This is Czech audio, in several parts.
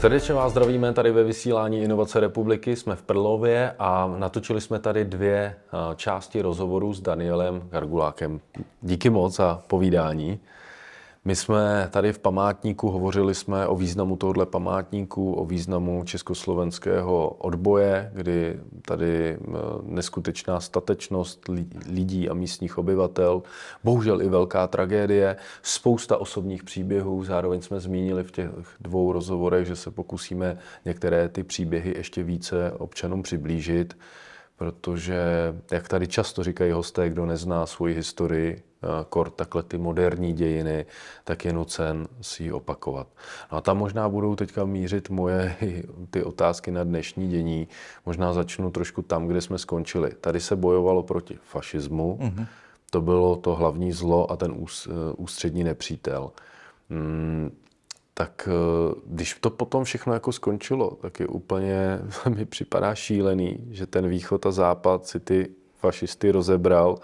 Srdečně vás zdravíme tady ve vysílání Inovace republiky. Jsme v Prlově a natočili jsme tady dvě eh, části rozhovoru s Danielem Gargulákem. Díky moc za povídání. My jsme tady v památníku hovořili jsme o významu tohoto památníku, o významu československého odboje, kdy tady eh, neskutečná statečnost lidí a místních obyvatel, bohužel i velká tragédie, spousta osobních příběhů. Zároveň jsme zmínili v těch dvou rozhovorech, že se pokusíme některé ty příběhy ještě více občanům přiblížit protože, jak tady často říkají hosté, kdo nezná svoji historii, eh, kor takhle ty moderní dějiny, tak je nucen si ji opakovat. No a tam možná budou teďka mířit moje ty otázky na dnešní dění. Možná začnu trošku tam, kde jsme skončili. Tady se bojovalo proti fašismu, mm-hmm. to bylo to hlavní zlo a ten eh, ústřední nepřítel. Mm, tak eh, když to potom všechno jako skončilo, tak je úplně, mi připadá šílený, že ten východ a západ si ty fašisty rozebral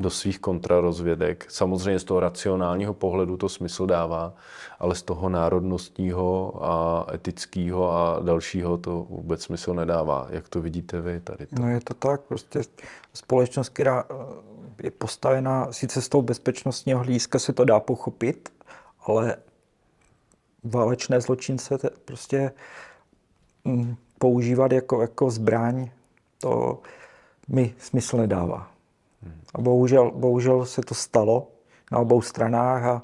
do svých kontrarozvědek. Samozřejmě z toho racionálního pohledu to smysl dává, ale z toho národnostního a etického a dalšího to vůbec smysl nedává. Jak to vidíte vy tady? To? No je to tak, prostě společnost, která eh, je postavena sice z toho bezpečnostního hlízka se to dá pochopit, ale válečné zločince te, prostě m, mm, používat jako, jako zbraň, to mi smysl nedává. A bohužel, bohužel se to stalo na obou stranách a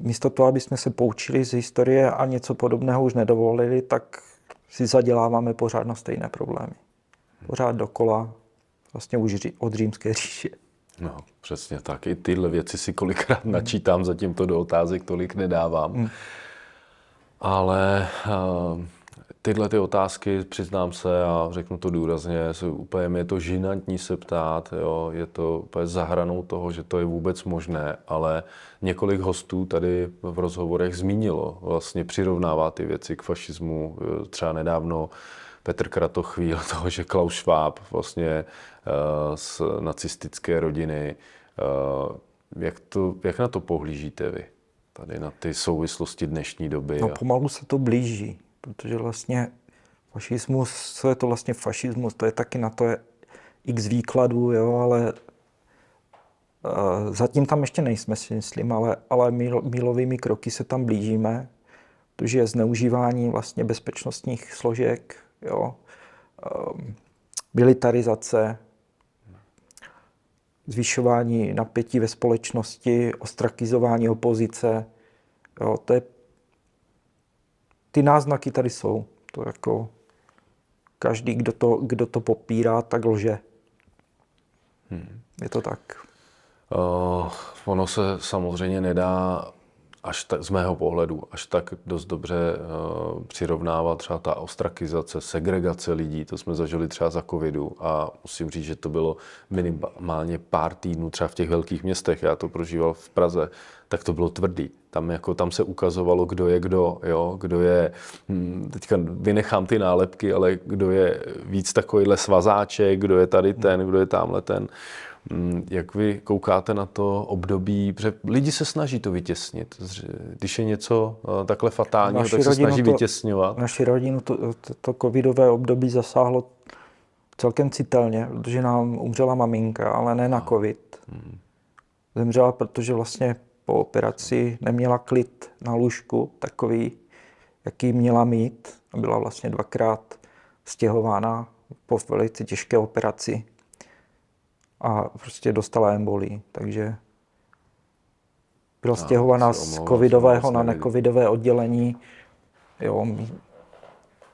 místo toho, aby jsme se poučili z historie a něco podobného už nedovolili, tak si zaděláváme pořád na stejné problémy. Pořád dokola, vlastně už od římské říše. No, přesně tak. I tyhle věci si kolikrát načítám, zatím to do otázek tolik nedávám. Hmm. Ale uh, tyhle ty otázky, přiznám se a řeknu to důrazně, jsou úplně je to žinantní se ptát, jo, je to úplně zahranou toho, že to je vůbec možné, ale několik hostů tady v rozhovorech zmínilo, vlastně přirovnává ty věci k fašismu, eh, třeba nedávno Petr Kratochvíl, toho, že Klaus Schwab vlastně eh, z nacistické rodiny. Eh, jak, to, jak na to pohlížíte vy? Tady na ty souvislosti dnešní doby. No a... pomalu se to blíží, protože vlastně fašismus, co je to vlastně fašismus, to je taky na to je x výkladů, jo, ale eh, Zatím tam ještě nejsme, si myslím, ale, ale mílovými kroky se tam blížíme, protože je zneužívání vlastně bezpečnostních složek jo, um, militarizace, zvyšování napětí ve společnosti, ostrakizování opozice. Jo, to je, ty náznaky tady jsou. To jako každý, kdo to, kdo to popírá, tak lže. Hmm. Je to tak. Uh, ono se samozřejmě nedá až ta, z mého pohledu, až tak dost dobře uh, přirovnává třeba ta ostrakizace, segregace lidí, to jsme zažili třeba za covidu a musím říct, že to bylo minimálně pár týdnů třeba v těch velkých městech, já to prožíval v Praze, tak to bylo tvrdý. Tam, jako, tam se ukazovalo, kdo je kdo, jo? kdo je, hm, teďka vynechám ty nálepky, ale kdo je víc takovýhle svazáček, kdo je tady ten, kdo je tamhle ten. Uh, Mm, jak vy koukáte na to období, protože lidi se snaží to vytěsnit. Když je něco eh, takhle fatálního, tak se snaží to, vytěsňovat. Naši rodinu to, to, to covidové období zasáhlo celkem citelně, protože nám umřela maminka, ale ne na covid. Hmm. Zemřela, protože vlastně po operaci neměla klid na lůžku, takový, jaký měla mít. Byla vlastně dvakrát stěhována po velice těžké operaci a prostě dostala embolí. Takže byla stěhovaná z covidového na necovidové oddělení. Jo,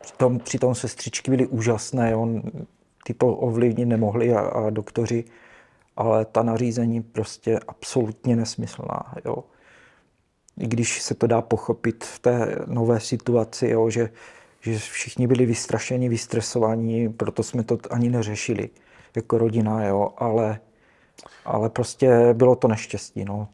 přitom, přitom sestřičky byly úžasné, jo, ty to ovlivnit nemohli a, a doktoři, ale ta nařízení prostě absolutně nesmyslná. Jo. I když se to dá pochopit v té nové situaci, jo, že, že všichni byli vystrašeni, vystresovaní, proto jsme to ani neřešili jako rodina, jo, ale, ale prostě bylo to neštěstí, no,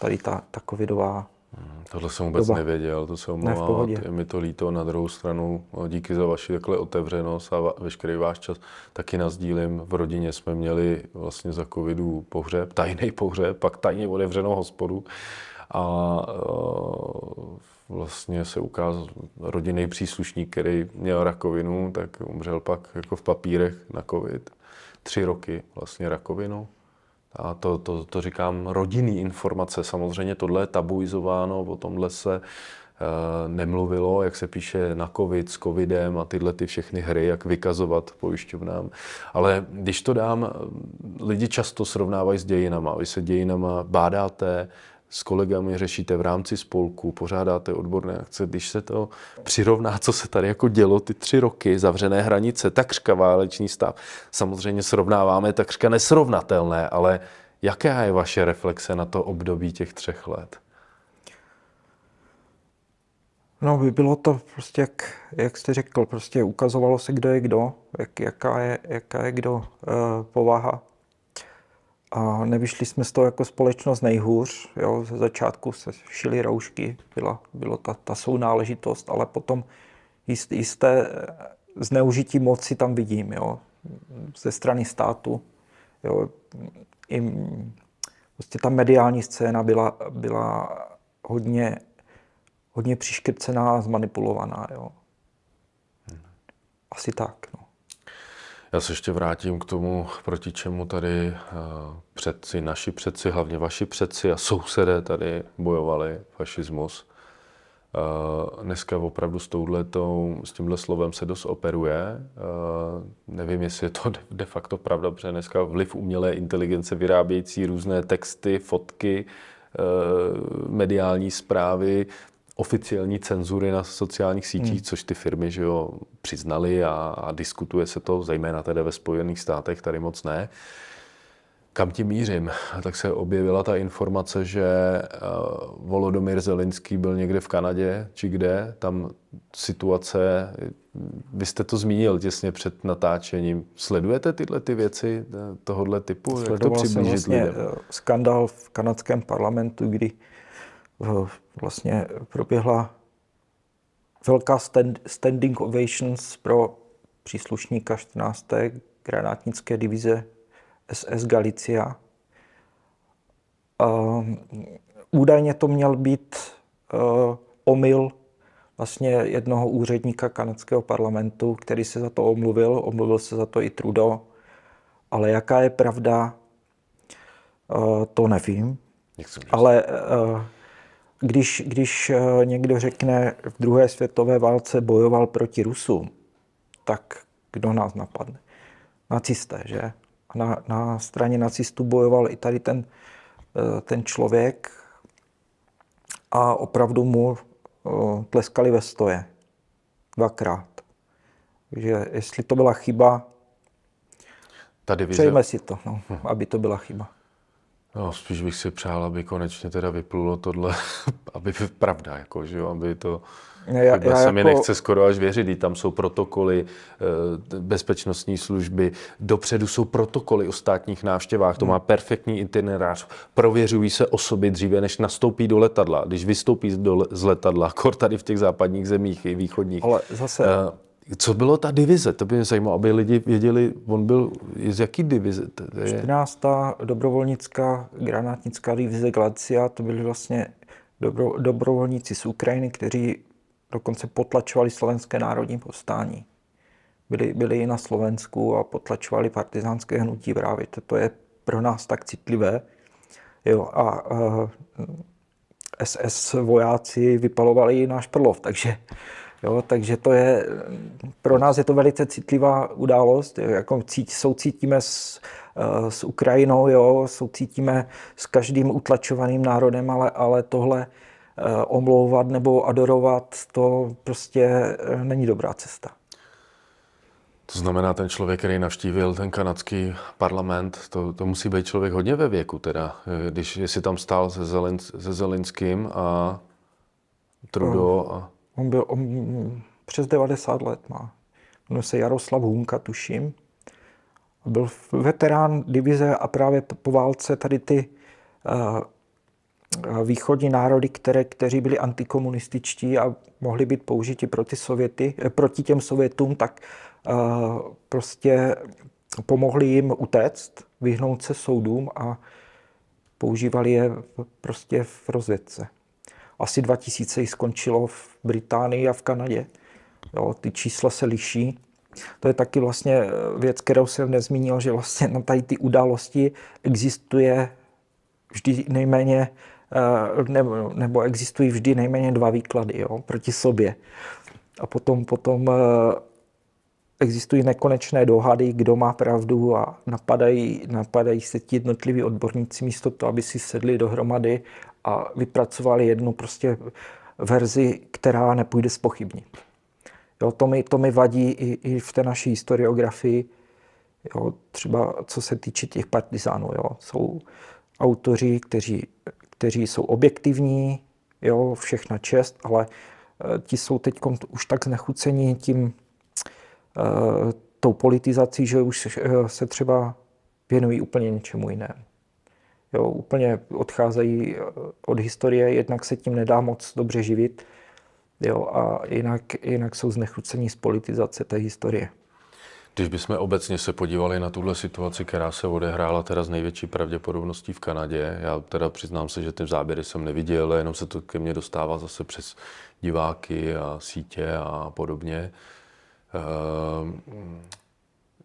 tady ta, ta covidová hmm, tohle jsem vůbec doba. nevěděl, to se omlouvám, je mi to líto. Na druhou stranu, no, díky za vaši takhle otevřenost a veškerý váš čas. Taky nazdílím, v rodině jsme měli vlastně za covidu pohřeb, tajný pohřeb, pak tajně otevřenou hospodu. A eh, vlastně se ukázal rodinný příslušník, který měl rakovinu, tak umřel pak jako v papírech na covid tři roky vlastně rakovinu. A to, to, to říkám rodinný informace. Samozřejmě tohle je tabuizováno, o tomhle se e, nemluvilo, jak se píše na covid s covidem a tyhle ty všechny hry, jak vykazovat pojišťovnám. Ale když to dám, eh, lidi často srovnávají s dějinama. Vy se dějinama bádáte, s kolegami řešíte v rámci spolku, pořádáte odborné akce, když se to přirovná, co se tady jako dělo ty tři roky, zavřené hranice, takřka válečný stav. Samozřejmě srovnáváme takřka nesrovnatelné, ale jaká je vaše reflexe na to období těch třech let? No, by bylo to prostě, jak, jak jste řekl, prostě ukazovalo se, kdo je kdo, jak, jaká, je, jaká je kdo e, povaha a nevyšli jsme z toho jako společnost nejhůř. Jo. Ze začátku se šily roušky, byla, bylo ta, ta sounáležitost, ale potom jisté, jisté eh, zneužití moci tam vidím jo. ze strany státu. Jo. I, prostě ta mediální scéna byla, byla hodně, hodně přiškrcená a zmanipulovaná. Jo. Hmm. Asi tak. No. Já se ještě vrátím k tomu, proti čemu tady eh, předci, naši předci, hlavně vaši předci a sousedé tady bojovali fašismus. Eh, dneska opravdu s, touhletou, s tímhle slovem se dost operuje. Eh, nevím, jestli je to de facto pravda, protože dneska vliv umělé inteligence vyrábějící různé texty, fotky, mediální zprávy, oficiální cenzury na sociálních sítích, hmm. což ty firmy že jo, přiznali a, a diskutuje se to, zejména tedy ve Spojených státech, tady moc ne. Kam tím mířím? Tak se objevila ta informace, že uh, Volodymyr Zelinský byl někde v Kanadě, či kde, tam situace, vy jste to zmínil těsně před natáčením, sledujete tyhle ty věci eh, tohohle typu? Sledoval Jak to přiblížit jsem vlastně lidem? Eh, v kanadském parlamentu, kdy Eh, vlastně proběhla velká stand, standing ovations pro příslušníka 14. granátnické divize SS Galicia. Eh, údajně to měl být eh, omyl vlastně jednoho úředníka kanadského parlamentu, který se za to omluvil. Omluvil se za to i Trudeau. Ale jaká je pravda, to nevím. Ale když, když eh, někdo řekne, v druhé světové válce bojoval proti Rusům, tak kdo nás napadne? Nacisté, že? A na, na straně nacistů bojoval i tady ten, eh, ten člověk a opravdu mu eh, tleskali ve stoje. Dvakrát. Takže jestli to byla chyba, tady přejme si to, no, hm. aby to byla chyba. No, spíš bych si přál, aby konečně teda vyplulo tohle, aby pravda, jako, že jo, aby to, ne, já, já se jako... mi nechce skoro až věřit, tam jsou protokoly eh, bezpečnostní služby, dopředu jsou protokoly o státních návštěvách, to hmm. má perfektní itinerář, prověřují se osoby dříve, než nastoupí do letadla, když vystoupí do, z letadla, kor tady v těch západních zemích i východních. Ale zase, uh, co bylo ta divize? To by mě zajímalo, aby lidi věděli, on byl z jaký divize? To je... 14. dobrovolnická granátnická divize Glacia, to byli vlastně dobro, dobrovolníci z Ukrajiny, kteří dokonce potlačovali slovenské národní povstání. Byli, byli i na Slovensku a potlačovali partizánské hnutí právě. To je pro nás tak citlivé. Jo, a uh, eh, SS vojáci vypalovali náš prlov, takže Jo, takže to je, pro nás je to velice citlivá událost, jako cít, soucítíme s, eh, s Ukrajinou, jo, soucítíme s každým utlačovaným národem, ale, ale tohle eh, omlouvat nebo adorovat, to prostě eh, není dobrá cesta. To znamená, ten člověk, který navštívil ten kanadský parlament, to, to musí být člověk hodně ve věku teda, když si tam stál se, Zelen, se Zelenským a Trudeau no. a... On byl on, mm, přes 90 let má. Jmenuje se Jaroslav Hunka, tuším. Byl veterán divize a právě po válce tady ty uh, východní národy, které, kteří byli antikomunističtí a mohli být použiti proti, Sověty, eh, proti těm Sovětům, tak uh, prostě pomohli jim utéct, vyhnout se soudům a používali je prostě v rozvědce asi 2000 jich skončilo v Británii a v Kanadě. Jo, ty čísla se liší. To je taky vlastně eh, věc, kterou jsem nezmínil, že vlastně na tady ty události existuje vždy nejméně, eh, nebo, nebo existují vždy nejméně dva výklady jo, proti sobě. A potom, potom eh, existují nekonečné dohady, kdo má pravdu a napadají, napadají se ti jednotliví odborníci místo toho, aby si sedli dohromady a vypracovali jednu prostě verzi, která nepůjde spochybnit. Jo, to, mi, to mi vadí i, i v té naší historiografii, jo, třeba co se týče těch partizánů. Jo. Jsou autoři, kteří, kteří jsou objektivní, jo, všechna čest, ale eh, ti jsou teď už tak znechuceni tím, eh, tou politizací, že už eh, se třeba věnují úplně něčemu jinému jo, úplně odcházejí eh, od historie, jednak se tím nedá moc dobře živit jo, a jinak, jinak jsou znechucení z politizace té historie. Když bychom obecně se podívali na tuhle situaci, která se odehrála teda s největší pravděpodobností v Kanadě, já teda přiznám se, že ty záběry jsem neviděl, jenom se to ke mně dostává zase přes diváky a sítě a podobně. Ehm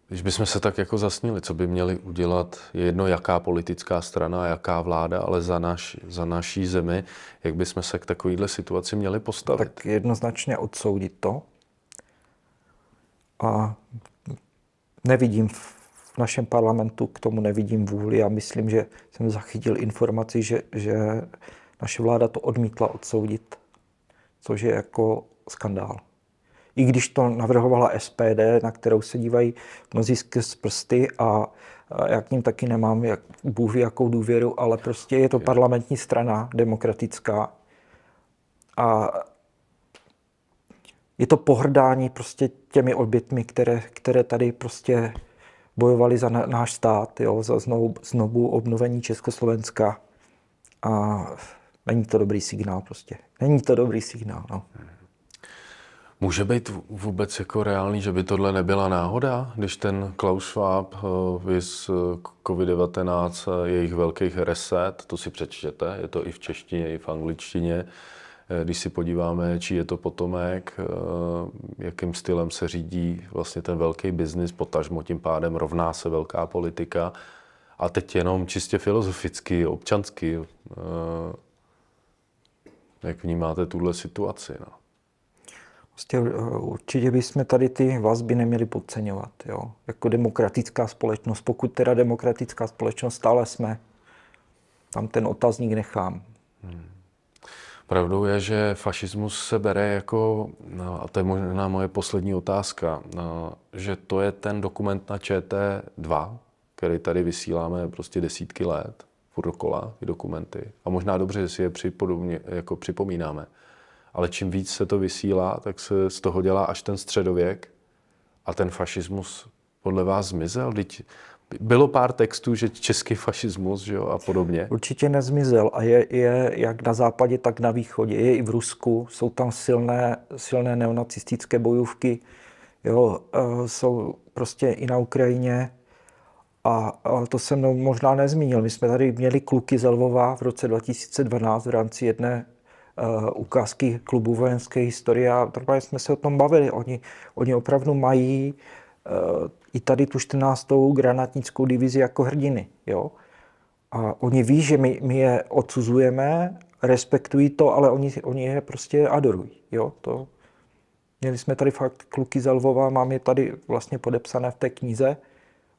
když bychom se tak jako zasnili, co by měli udělat, je jedno jaká politická strana, jaká vláda, ale za, naš, za naší zemi, jak bychom se k takovéhle situaci měli postavit? Tak jednoznačně odsoudit to. A nevidím v našem parlamentu, k tomu nevidím vůli a myslím, že jsem zachytil informaci, že, že naše vláda to odmítla odsoudit, což je jako skandál i když to navrhovala SPD, na kterou se dívají mnozí skrz prsty a já k ním taky nemám jak, Bůh jakou důvěru, ale prostě je to parlamentní strana demokratická a je to pohrdání prostě těmi obětmi, které, které tady prostě bojovali za náš stát, jo, za znovu, znovu obnovení Československa. A není to dobrý signál prostě. Není to dobrý signál. No. Hmm. Může být vůbec jako reálný, že by tohle nebyla náhoda, když ten Klaus Schwab eh, vys eh, COVID-19, eh, jejich velkých reset, to si přečtěte, je to i v češtině, i v angličtině, když si podíváme, či je to potomek, jakým stylem se řídí vlastně ten velký biznis, potažmo tím pádem rovná se velká politika. A teď jenom čistě filozoficky, občansky, jak vnímáte tuhle situaci? No? Prostě eh, určitě bychom tady ty vazby neměli podceňovat, jo? jako demokratická společnost, pokud teda demokratická společnost stále jsme. Tam ten otazník nechám. Hmm. Pravdou je, že fašismus se bere jako, no, a to je možná moje poslední otázka, no, že to je ten dokument na ČT2, který tady vysíláme prostě desítky let, furt dokola, ty dokumenty. A možná dobře, že si je připodobně, jako připomínáme ale čím víc se to vysílá, tak se z toho dělá až ten středověk a ten fašismus podle vás zmizel? bylo pár textů, že český fašismus že jo, a podobně. Určitě nezmizel a je, je jak na západě, tak na východě. Je i v Rusku, jsou tam silné, silné neonacistické bojůvky, jo, e, jsou prostě i na Ukrajině. A, to jsem no, možná nezmínil. My jsme tady měli kluky z Lvova v roce 2012 v rámci jedné Eh, ukázky klubu vojenské historie a normálně jsme se o tom bavili. Oni, oni opravdu mají eh, i tady tu 14. granátnickou divizi jako hrdiny. Jo? A oni ví, že my, my je odsuzujeme, respektují to, ale oni, oni je prostě adorují. Jo? To, měli jsme tady fakt kluky ze Lvova, mám je tady vlastně podepsané v té knize.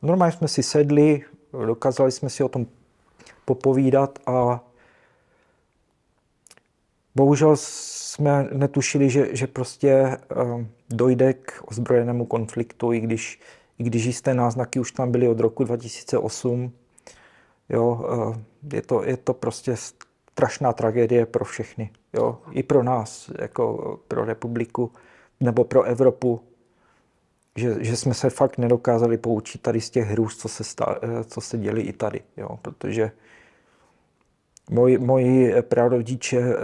Normálně jsme si sedli, dokázali jsme si o tom popovídat a Bohužel jsme netušili, že, že prostě eh, dojde k ozbrojenému konfliktu, i když, i když jisté náznaky už tam byly od roku 2008. Jo, eh, je, to, je to prostě strašná tragédie pro všechny. Jo, I pro nás, jako pro republiku nebo pro Evropu, že, že jsme se fakt nedokázali poučit tady z těch hrůz, co se, stá, eh, co se děli i tady. Jo, protože Moji, moji prarodiče eh,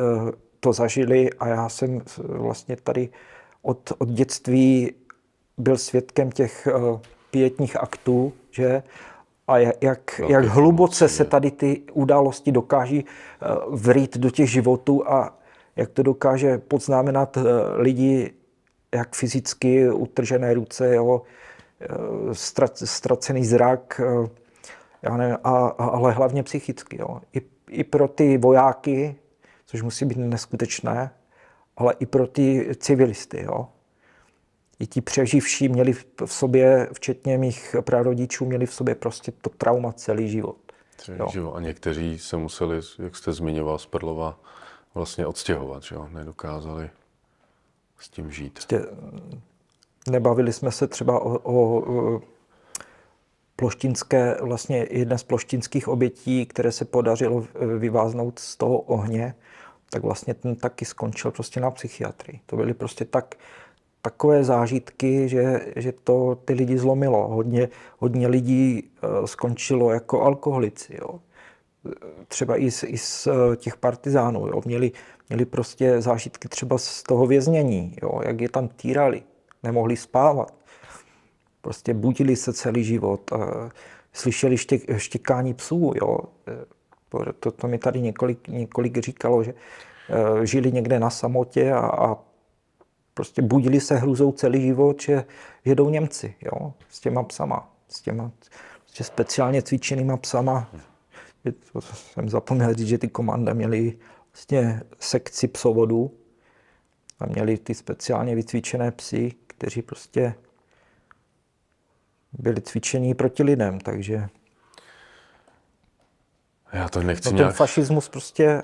to zažili a já jsem vlastně tady od, od dětství byl svědkem těch eh, pětních aktů, že? A jak, no, jak hluboce se tady ty události dokáží eh, vrýt do těch životů a jak to dokáže podznámenat lidi, jak fyzicky utržené ruce, jo, ztracený zrak, já nevím, a, a, ale hlavně psychicky. Jo. I i pro ty vojáky, což musí být neskutečné, ale i pro ty civilisty. Jo? I ti přeživší měli v sobě, včetně mých prarodičů, měli v sobě prostě to trauma celý život. Celý život. A někteří se museli, jak jste zmiňoval, z Perlova vlastně odstěhovat, že jo? Nedokázali s tím žít. Prostě nebavili jsme se třeba o, o, o ploštinské, vlastně jedna z ploštinských obětí, které se podařilo eh, vyváznout z toho ohně, tak vlastně ten taky skončil prostě na psychiatrii. To byly prostě tak, takové zážitky, že, že to ty lidi zlomilo. Hodně, hodně lidí eh, skončilo jako alkoholici. Jo. Třeba i z, i z eh, těch partizánů. Jo. Měli, měli prostě zážitky třeba z toho věznění, jo, jak je tam týrali, nemohli spávat. Prostě budili se celý život, slyšeli štěk, štěkání psů, jo. Eh, to, to mi tady několik, několik říkalo, že eh, žili někde na samotě a, a prostě budili se hrůzou celý život, že, jedou Němci, jo, s těma psama, s těma prostě speciálně cvičenýma psama. To jsem zapomněl říct, že ty komanda měly vlastně sekci psovodů a měli ty speciálně vycvičené psy, kteří prostě byli cvičení proti lidem, takže... Já to no, nechci no, nějak... Ten fašismus prostě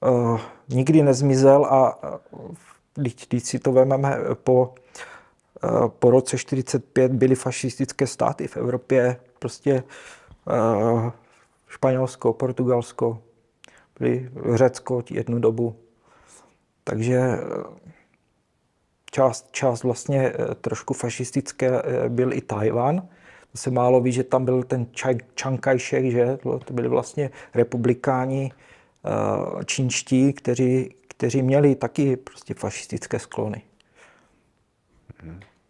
uh, nikdy nezmizel a uh, když, si to vememe eh, po, uh, po roce 45 byly fašistické státy v Evropě, prostě uh, Španělsko, Portugalsko, byly Řecko jednu dobu. Takže uh, část, část vlastně eh, trošku fašistické eh, byl i Tajvan. To se málo ví, že tam byl ten Chiang Kai-shek, že to byli vlastně republikáni eh, čínští, kteří, kteří měli taky prostě fašistické sklony.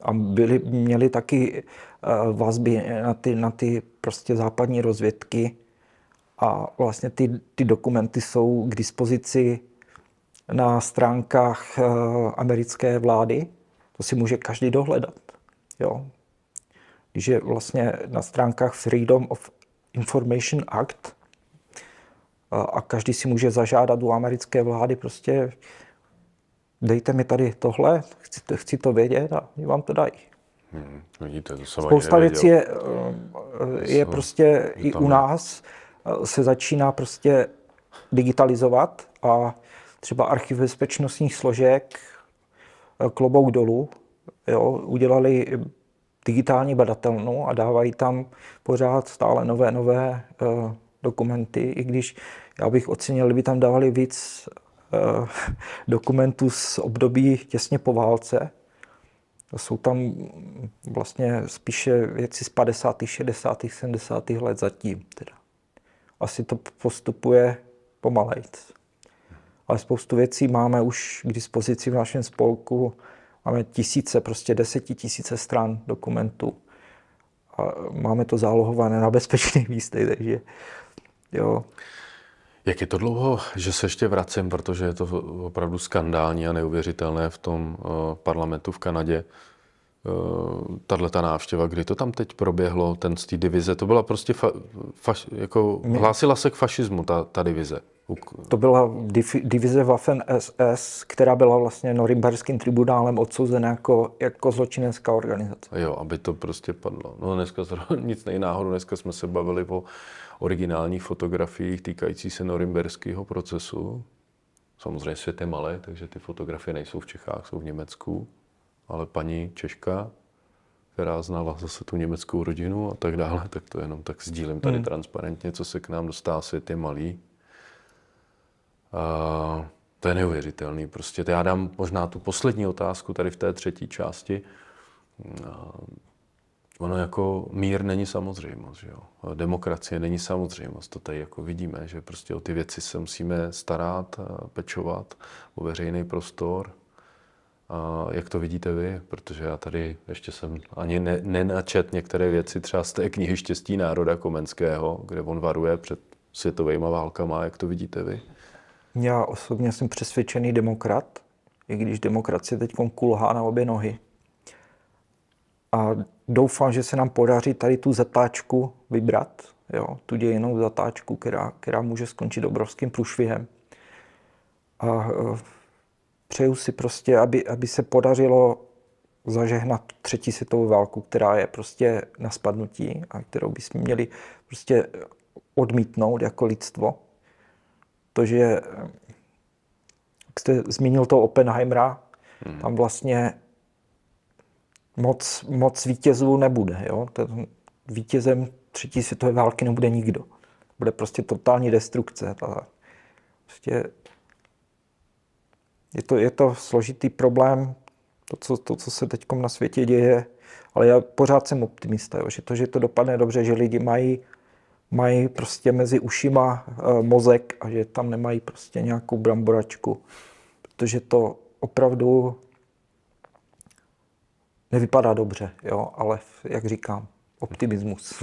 A byli, měli taky vazby na ty, na ty prostě západní rozvědky. A vlastně ty, ty dokumenty jsou k dispozici na stránkách eh, americké vlády. To si může každý dohledat. Jo. Když je vlastně na stránkách Freedom of Information Act eh, a každý si může zažádat u americké vlády prostě dejte mi tady tohle, chci, chci to vědět a oni vám to dají. Hmm, vidíte, to jsem Spousta věcí je, eh, je to prostě i u nás se začíná prostě digitalizovat a třeba archiv bezpečnostních složek eh, klobouk dolů, jo, udělali digitální badatelnu a dávají tam pořád stále nové, nové uh, dokumenty, i když já bych ocenil, kdyby tam dávali víc uh, dokumentů z období těsně po válce. Jsou tam vlastně spíše věci z 50., 60., 70. let zatím. Teda. Asi to postupuje pomalejc ale spoustu věcí máme už k dispozici v našem spolku. Máme tisíce, prostě desetitisíce stran dokumentů. A máme to zálohované na bezpečných místech, takže jo. Jak je to dlouho, že se ještě vracím, protože je to opravdu skandální a neuvěřitelné v tom eh, parlamentu v Kanadě, eh, tahle ta návštěva, kdy to tam teď proběhlo, ten z té divize, to byla prostě, fa, faš, jako, hlásila se k fašismu ta, ta divize. To byla divize Waffen SS, která byla vlastně norimberským tribunálem odsouzena jako, jako zločinecká organizace. Jo, aby to prostě padlo. No dneska nic náhodou dneska jsme se bavili o originálních fotografiích týkající se norimberského procesu. Samozřejmě svět je malý, takže ty fotografie nejsou v Čechách, jsou v Německu. Ale paní Češka, která znala zase tu německou rodinu a tak dále, tak to jenom tak sdílím tady hmm. transparentně, co se k nám dostá, svět je malý Uh, to je neuvěřitelný. Prostě já dám možná tu poslední otázku tady v té třetí části. Uh, ono jako mír není samozřejmost, že jo? Demokracie není samozřejmost. To tady jako vidíme, že prostě o ty věci se musíme starat, pečovat, o veřejný prostor. A jak to vidíte vy? Protože já tady ještě jsem ani ne, nenačet některé věci třeba z té knihy Štěstí národa Komenského, kde on varuje před světovými válkama. Jak to vidíte vy? Já osobně jsem přesvědčený demokrat, i když demokracie teď kulhá na obě nohy. A doufám, že se nám podaří tady tu zatáčku vybrat, jo, tu dějinou zatáčku, která, která může skončit obrovským průšvihem. A e, přeju si prostě, aby, aby se podařilo zažehnat třetí světovou válku, která je prostě na spadnutí a kterou bychom měli prostě odmítnout jako lidstvo to, že eh, jste zmínil toho Oppenheimera, hmm. tam vlastně moc, moc vítězů nebude. Jo? Ten vítězem třetí světové války nebude nikdo. Bude prostě totální destrukce. Ta, prostě je to, je to složitý problém, to co, to, co se teď na světě děje, ale já pořád jsem optimista, jo? že to, že to dopadne dobře, že lidi mají mají prostě mezi ušima eh, mozek a že tam nemají prostě nějakou bramboračku. Protože to opravdu nevypadá dobře, jo, ale jak říkám, optimismus.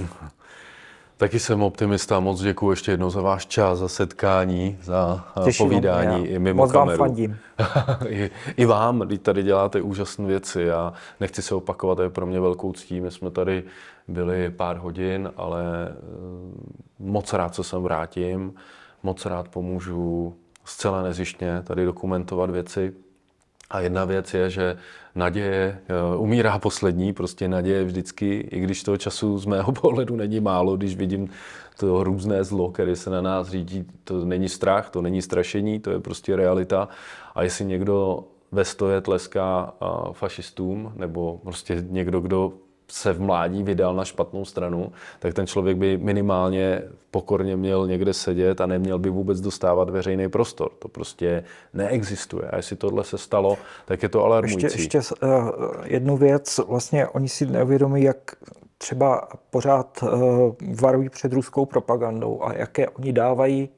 Taky jsem optimista, moc děkuji ještě jednou za váš čas, za setkání, za eh, Těším, povídání já. i mimo moc kameru. vám fandím. I, I vám, když tady děláte úžasné věci. Já nechci se opakovat, to je pro mě velkou ctí. My jsme tady byli pár hodin, ale eh, moc rád se sem vrátím, moc rád pomůžu zcela nezištně tady dokumentovat věci, a jedna věc je, že naděje eh, umírá poslední, prostě naděje vždycky, i když toho času z mého pohledu není málo, když vidím to různé zlo, které se na nás řídí, to není strach, to není strašení, to je prostě realita. A jestli někdo ve stoje tleská eh, fašistům, nebo prostě někdo, kdo se v mládí vydal na špatnou stranu, tak ten člověk by minimálně pokorně měl někde sedět a neměl by vůbec dostávat veřejný prostor. To prostě neexistuje. A jestli tohle se stalo, tak je to alarmující. Ještě, ještě uh, jednu věc. Vlastně oni si neuvědomí, jak třeba pořád uh, varují před ruskou propagandou a jaké oni dávají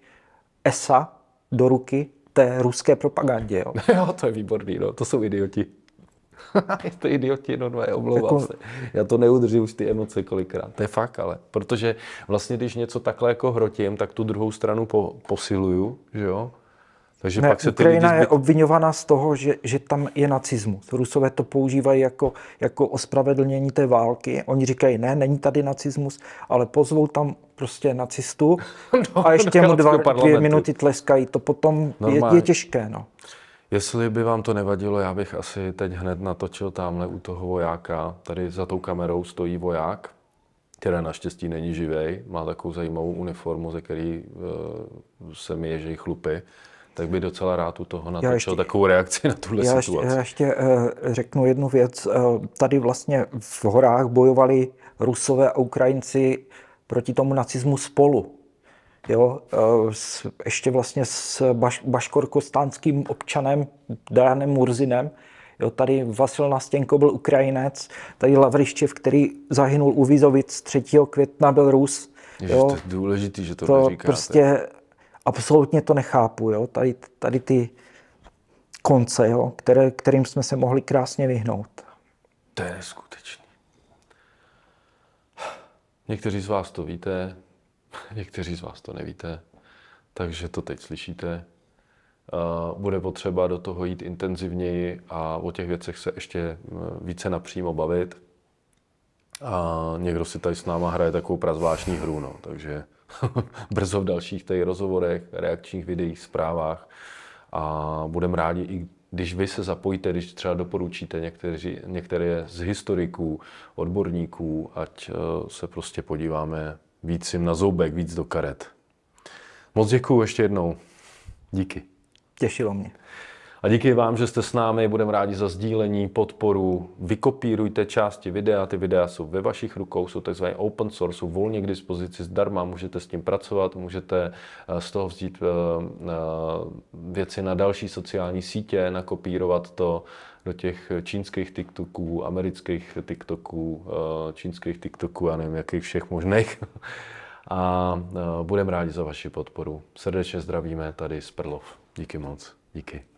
ESA do ruky té ruské propagandě. Jo, jo to je výborný, no. to jsou idioti. to idioti, no dva omlouvám jako... se. Já to neudržím už ty emoce kolikrát. To je fakt, ale. Protože vlastně, když něco takhle jako hrotím, tak tu druhou stranu po, posiluju, že jo? Takže ne, pak se ty Ukrajina je obvinovaná z toho, že, že tam je nacismus. Rusové to používají jako, jako ospravedlnění té války. Oni říkají, ne, není tady nacismus, ale pozvou tam prostě nacistu no, a ještě mu dva, dvě minuty tleskají. To potom je, je těžké. No. Jestli by vám to nevadilo, já bych asi teď hned natočil tamhle u toho vojáka. Tady za tou kamerou stojí voják, který naštěstí není živý, má takovou zajímavou uniformu, ze který uh, se mi ježejí chlupy, tak by docela rád u toho natočil ještě, takovou reakci na tuhle já situaci. Ještě, já ještě uh, řeknu jednu věc. Uh, tady vlastně v horách bojovali Rusové a Ukrajinci proti tomu nacismu spolu jo, e, s, ještě vlastně s baš, baškorkostánským občanem Danem Murzinem. Jo, tady Vasil Nastěnko byl Ukrajinec, tady Lavriščev, který zahynul u Vizovic 3. května, byl Rus. Ježiš, jo, to je důležitý, že to, to neříkáte. prostě absolutně to nechápu, jo, tady, tady ty konce, jo, které, kterým jsme se mohli krásně vyhnout. To je skutečný. Někteří z vás to víte, Někteří z vás to nevíte, takže to teď slyšíte. Eh, bude potřeba do toho jít intenzivněji a o těch věcech se ještě eh, více napřímo bavit. A někdo si tady s náma hraje takovou prazvláštní hru, no. takže brzo v dalších tady rozhovorech, reakčních videích, zprávách a budeme rádi i když vy se zapojíte, když třeba doporučíte někteří, některé z historiků, odborníků, ať eh, se prostě podíváme víc jim na zoubek, víc do karet. Moc děkuju ještě jednou. Díky. Těšilo mě. A díky vám, že jste s námi, budeme rádi za sdílení, podporu. Vykopírujte části videa, ty videa jsou ve vašich rukou, jsou tzv. open source, jsou volně k dispozici zdarma, můžete s tím pracovat, můžete eh, z toho vzít eh, eh, věci na další sociální sítě, nakopírovat to do těch čínských TikToků, amerických TikToků, eh, čínských TikToků a nevím, jakých všech možných. A eh, budeme rádi za vaši podporu. Srdečně zdravíme tady z Prlov. Díky moc. Díky.